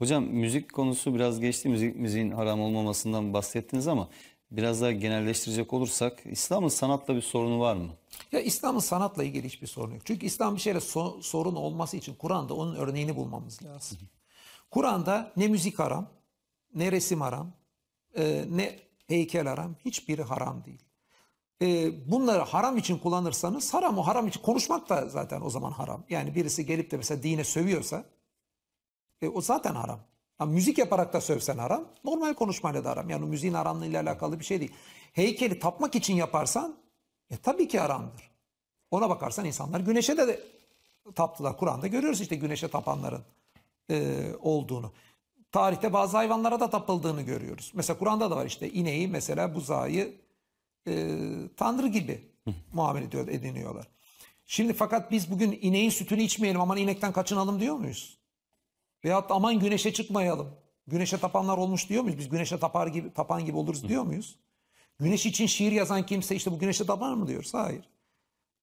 Hocam müzik konusu biraz geçti. Müzik, müziğin haram olmamasından bahsettiniz ama biraz daha genelleştirecek olursak İslam'ın sanatla bir sorunu var mı? Ya İslam'ın sanatla ilgili hiçbir sorun yok. Çünkü İslam bir şeyle so sorun olması için Kur'an'da onun örneğini bulmamız lazım. Kur'an'da ne müzik haram, ne resim haram, e, ne heykel haram, hiçbiri haram değil. E, bunları haram için kullanırsanız haram o haram için konuşmak da zaten o zaman haram. Yani birisi gelip de mesela dine sövüyorsa e, o zaten haram. Yani müzik yaparak da sövsen haram, normal konuşmayla da haram. Yani müziğin haramlığıyla alakalı bir şey değil. Heykeli tapmak için yaparsan e, tabii ki haramdır. Ona bakarsan insanlar güneşe de, de taptılar. Kur'an'da görüyoruz işte güneşe tapanların e, olduğunu. Tarihte bazı hayvanlara da tapıldığını görüyoruz. Mesela Kur'an'da da var işte ineği mesela buzağı e, tanrı gibi muamele ediyor, ediniyorlar. Şimdi fakat biz bugün ineğin sütünü içmeyelim ama inekten kaçınalım diyor muyuz? Veyahut da aman güneşe çıkmayalım. Güneşe tapanlar olmuş diyor muyuz? Biz güneşe tapar gibi, tapan gibi oluruz diyor muyuz? Güneş için şiir yazan kimse işte bu güneşe tapan mı diyoruz? Hayır.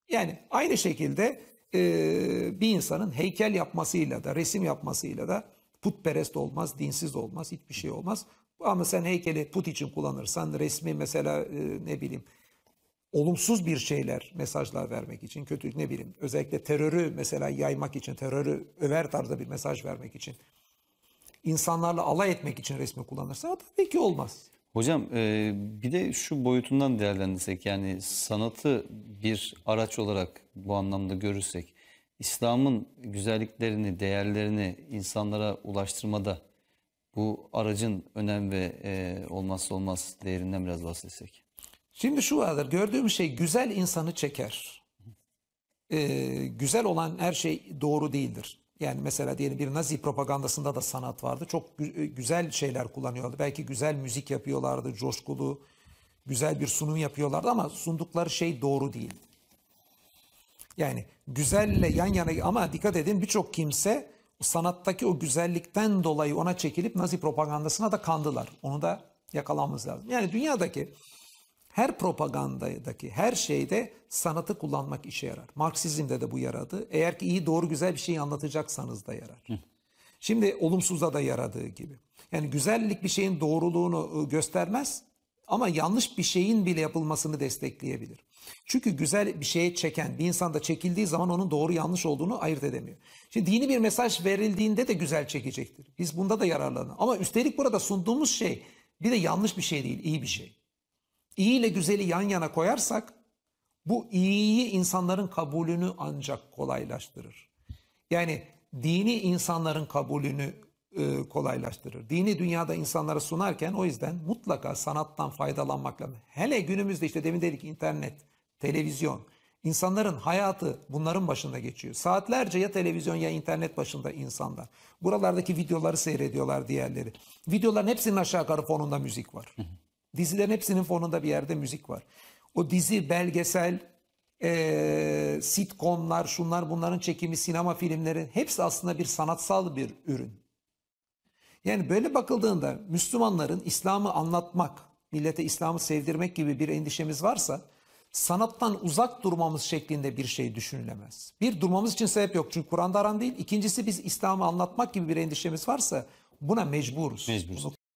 Yani aynı şekilde e, bir insanın heykel yapmasıyla da resim yapmasıyla da putperest olmaz, dinsiz olmaz, hiçbir şey olmaz. Ama sen heykeli put için kullanırsan resmi mesela e, ne bileyim olumsuz bir şeyler, mesajlar vermek için, kötü ne bileyim özellikle terörü mesela yaymak için, terörü över tarzda bir mesaj vermek için, insanlarla alay etmek için resmi kullanırsa tabii ki olmaz. Hocam e, bir de şu boyutundan değerlendirsek yani sanatı bir araç olarak bu anlamda görürsek İslam'ın güzelliklerini, değerlerini insanlara ulaştırmada bu aracın önem ve e, olmazsa olmaz değerinden biraz bahsetsek. Şimdi şu vardır. Gördüğüm şey güzel insanı çeker. Ee, güzel olan her şey doğru değildir. Yani mesela diyelim bir Nazi propagandasında da sanat vardı. Çok gü e, güzel şeyler kullanıyordu. Belki güzel müzik yapıyorlardı, coşkulu, güzel bir sunum yapıyorlardı ama sundukları şey doğru değil. Yani güzelle yan yana ama dikkat edin birçok kimse sanattaki o güzellikten dolayı ona çekilip Nazi propagandasına da kandılar. Onu da yakalamamız lazım. Yani dünyadaki her propagandadaki her şeyde sanatı kullanmak işe yarar. Marksizmde de bu yaradı. Eğer ki iyi doğru güzel bir şey anlatacaksanız da yarar. Şimdi olumsuza da yaradığı gibi. Yani güzellik bir şeyin doğruluğunu ıı, göstermez ama yanlış bir şeyin bile yapılmasını destekleyebilir. Çünkü güzel bir şeye çeken bir insan da çekildiği zaman onun doğru yanlış olduğunu ayırt edemiyor. Şimdi dini bir mesaj verildiğinde de güzel çekecektir. Biz bunda da yararlanır. Ama üstelik burada sunduğumuz şey bir de yanlış bir şey değil, iyi bir şey. İyi ile güzeli yan yana koyarsak bu iyiyi insanların kabulünü ancak kolaylaştırır. Yani dini insanların kabulünü e, kolaylaştırır. Dini dünyada insanlara sunarken o yüzden mutlaka sanattan faydalanmak lazım. Hele günümüzde işte demin dedik internet, televizyon. İnsanların hayatı bunların başında geçiyor. Saatlerce ya televizyon ya internet başında insanlar. Buralardaki videoları seyrediyorlar diğerleri. Videoların hepsinin aşağı yukarı fonunda müzik var. Hı hı. Dizilerin hepsinin fonunda bir yerde müzik var. O dizi, belgesel, e, sitcomlar, şunlar bunların çekimi, sinema filmleri hepsi aslında bir sanatsal bir ürün. Yani böyle bakıldığında Müslümanların İslam'ı anlatmak, millete İslam'ı sevdirmek gibi bir endişemiz varsa sanattan uzak durmamız şeklinde bir şey düşünülemez. Bir durmamız için sebep yok çünkü Kur'an'da aran değil. İkincisi biz İslam'ı anlatmak gibi bir endişemiz varsa buna mecburuz. Mecburuz.